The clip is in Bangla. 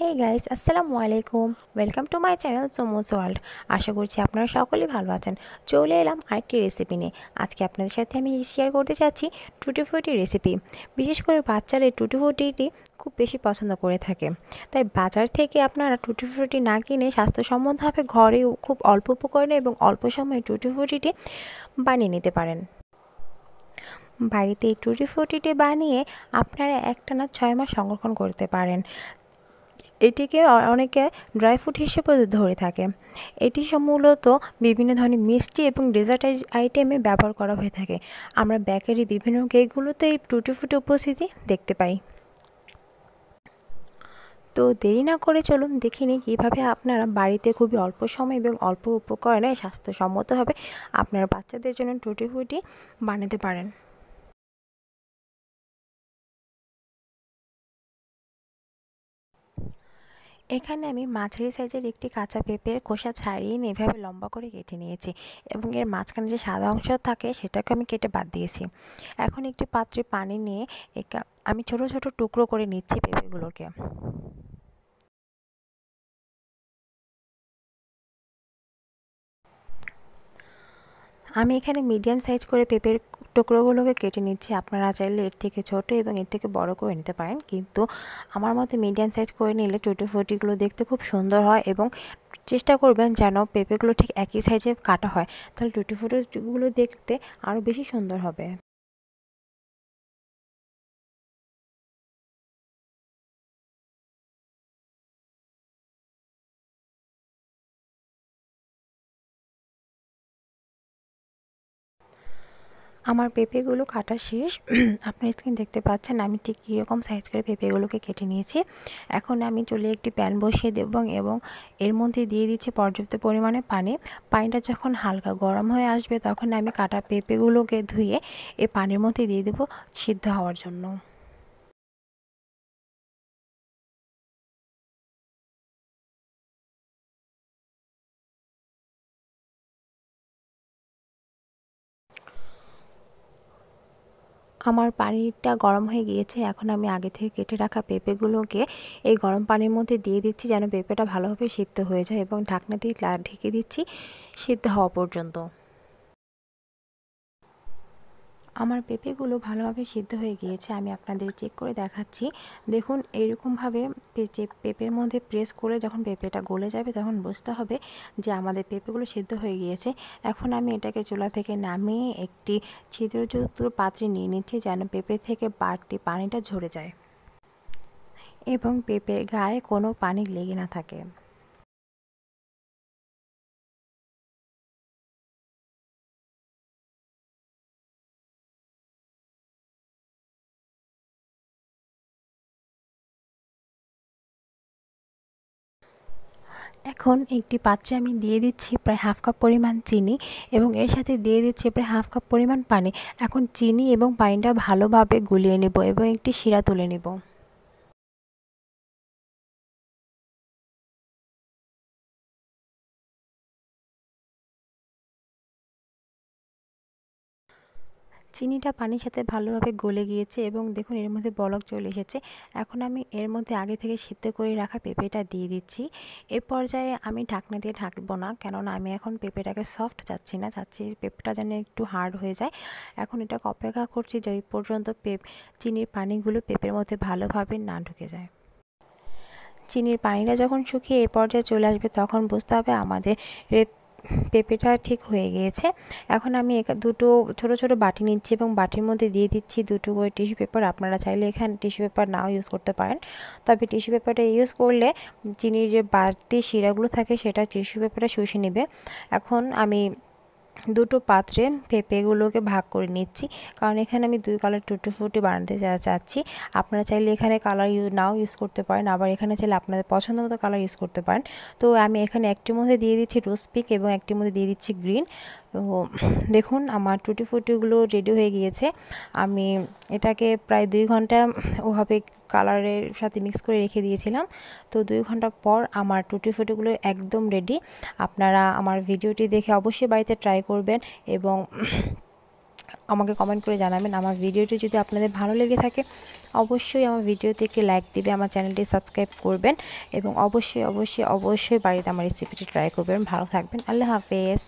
হে গাইস আসসালামু আলাইকুম welcome to my channel Somos world আশা করছি আপনারা সকলেই ভালো আছেন চলে এলাম আরেকটি রেসিপি নিয়ে আজকে আপনাদের সাথে আমি শেয়ার করতে চাচ্ছি টুটি ফুটি রেসিপি বিশেষ করে বাচ্চারা এই টুটি ফুটিটি খুব বেশি পছন্দ করে থাকে তাই বাজার থেকে আপনারা টুটি ফুটি না কিনে স্বাস্থ্য সম্বন্ধভাবে ঘরে খুব অল্প উপকরণে এবং অল্প সময়ে টুটি ফুটিটি বানিয়ে নিতে পারেন বাড়িতে এই টুটি ফুটিটি বানিয়ে আপনারা একটা না ছয় মাস সংরক্ষণ করতে পারেন এটিকে অনেকে ড্রাই ফ্রুট হিসেবে ধরে থাকে এটি মূলত বিভিন্ন ধরনের মিষ্টি এবং ডেজার্ট আইটেমে ব্যবহার করা হয়ে থাকে আমরা ব্যাকারি বিভিন্ন কেকগুলোতে এই টুটি ফুটি উপস্থিতি দেখতে পাই তো দেরি না করে চলুন দেখি নিই কীভাবে আপনারা বাড়িতে খুবই অল্প সময় এবং অল্প উপকরণে স্বাস্থ্যসম্মতভাবে আপনার বাচ্চাদের জন্য টুটি ফুটি বানাতে পারেন এখানে আমি মাঝারি সাইজের একটি কাঁচা পেঁপের খোসা ছাড়িয়ে নিয়ে এভাবে লম্বা করে কেটে নিয়েছি এবং এর মাঝখানে যে সাদা অংশ থাকে সেটাকে আমি কেটে বাদ দিয়েছি এখন একটি পাত্রে পানি নিয়ে আমি ছোট ছোট টুকরো করে নিচ্ছি পেঁপেগুলোকে আমি এখানে মিডিয়াম সাইজ করে পেঁপের টুকরোগুলোকে কেটে নিচ্ছি আপনারা চাইলে এর থেকে ছোট এবং এর থেকে বড় করে নিতে পারেন কিন্তু আমার মতে মিডিয়াম সাইজ করে নিলে টুটি ফুটিগুলো দেখতে খুব সুন্দর হয় এবং চেষ্টা করবেন যেন পেঁপেগুলো ঠিক একই সাইজে কাটা হয় তাহলে টুটি ফুটিগুলো দেখতে আরও বেশি সুন্দর হবে আমার পেঁপেগুলো কাটা শেষ আপনার স্ক্রিন দেখতে পাচ্ছেন আমি ঠিক কীরকম সাইজ করে পেঁপেগুলোকে কেটে নিয়েছি এখন আমি চলে একটি প্যান বসিয়ে দেব এবং এর মধ্যে দিয়ে দিচ্ছি পর্যাপ্ত পরিমাণে পানি পানিটা যখন হালকা গরম হয়ে আসবে তখন আমি কাটা পেঁপেগুলোকে ধুয়ে এই পানির মধ্যে দিয়ে দেবো সিদ্ধ হওয়ার জন্য আমার পানিটা গরম হয়ে গিয়েছে এখন আমি আগে থেকে কেটে রাখা পেঁপেগুলোকে এই গরম পানির মধ্যে দিয়ে দিচ্ছি যেন পেঁপেটা ভালোভাবে সিদ্ধ হয়ে যায় এবং ঢাকনা দিয়ে ঢেকে দিচ্ছি সিদ্ধ হওয়া পর্যন্ত আমার পেঁপেগুলো ভালোভাবে সিদ্ধ হয়ে গিয়েছে আমি আপনাদের চেক করে দেখাচ্ছি দেখুন এইরকমভাবে পেঁপের মধ্যে প্রেস করে যখন পেঁপেটা গলে যাবে তখন বুঝতে হবে যে আমাদের পেঁপেগুলো সিদ্ধ হয়ে গিয়েছে এখন আমি এটাকে চুলা থেকে নামিয়ে একটি ছিদ্রযুক্ত পাত্রে নিয়ে নিচ্ছি যেন পেঁপে থেকে বাড়তি পানিটা ঝরে যায় এবং পেঁপের গায়ে কোনো পানি লেগে না থাকে এখন একটি পাত্রে আমি দিয়ে দিচ্ছি প্রায় হাফ কাপ পরিমাণ চিনি এবং এর সাথে দিয়ে দিচ্ছি প্রায় হাফ কাপ পরিমাণ পানি এখন চিনি এবং পানিটা ভালোভাবে গুলিয়ে নেব এবং একটি শিরা তুলে নেব চিনিটা পানির সাথে ভালোভাবে গলে গিয়েছে এবং দেখুন এর মধ্যে বলক চলে এসেছে এখন আমি এর মধ্যে আগে থেকে সিদ্ধ করে রাখা পেঁপেটা দিয়ে দিচ্ছি এ পর্যায়ে আমি ঢাকনা দিয়ে ঢাকবো না কেননা আমি এখন পেঁপেটাকে সফট চাচ্ছি না চাচ্ছি পেঁপেটা যেন একটু হার্ড হয়ে যায় এখন এটাকে অপেক্ষা করছি যে পর্যন্ত পেপ চিনির পানিগুলো পেঁপের মধ্যে ভালোভাবে না ঢুকে যায় চিনির পানিটা যখন শুকিয়ে এ পর্যায়ে চলে আসবে তখন বুঝতে হবে আমাদের পেঁপেটা ঠিক হয়ে গিয়েছে এখন আমি দুটো ছোট ছোট বাটি নিচ্ছি এবং বাটির মধ্যে দিয়ে দিচ্ছি দুটো করে টিস্যু পেপার আপনারা চাইলে এখানে টিস্যু পেপার নাও ইউজ করতে পারেন তবে টিস্যু পেপারটা ইউজ করলে চিনির যে বাড়তি শিরাগুলো থাকে সেটা টিস্যু পেপারে শুষে নেবে এখন আমি দুটো পাত্রে পেঁপেগুলোকে ভাগ করে নিচ্ছি কারণ এখানে আমি দুই কালার টুটি ফুটি বানাতে চাচ্ছি আপনারা চাইলে এখানে কালার নাও ইউজ করতে পারেন আবার এখানে চাইলে আপনাদের পছন্দ মতো কালার ইউজ করতে পারেন তো আমি এখানে একটির মধ্যে দিয়ে দিচ্ছি রোজ পিক এবং একটির মধ্যে দিয়ে দিচ্ছি গ্রিন তো দেখুন আমার টুটি ফুটিগুলো রেডি হয়ে গিয়েছে আমি এটাকে প্রায় দুই ঘন্টা ওভাবে কালারের সাথে মিক্স করে রেখে দিয়েছিলাম তো দুই ঘন্টা পর আমার টুটি ফুটিগুলো একদম রেডি আপনারা আমার ভিডিওটি দেখে অবশ্যই বাড়িতে ট্রাই করবেন এবং আমাকে কমেন্ট করে জানাবেন আমার ভিডিওটি যদি আপনাদের ভালো লেগে থাকে অবশ্যই আমার ভিডিওতে একটি লাইক দিবে আমার চ্যানেলটি সাবস্ক্রাইব করবেন এবং অবশ্যই অবশ্যই অবশ্যই বাড়িতে আমার রেসিপিটি ট্রাই করবেন ভালো থাকবেন আল্লাহ হাফেজ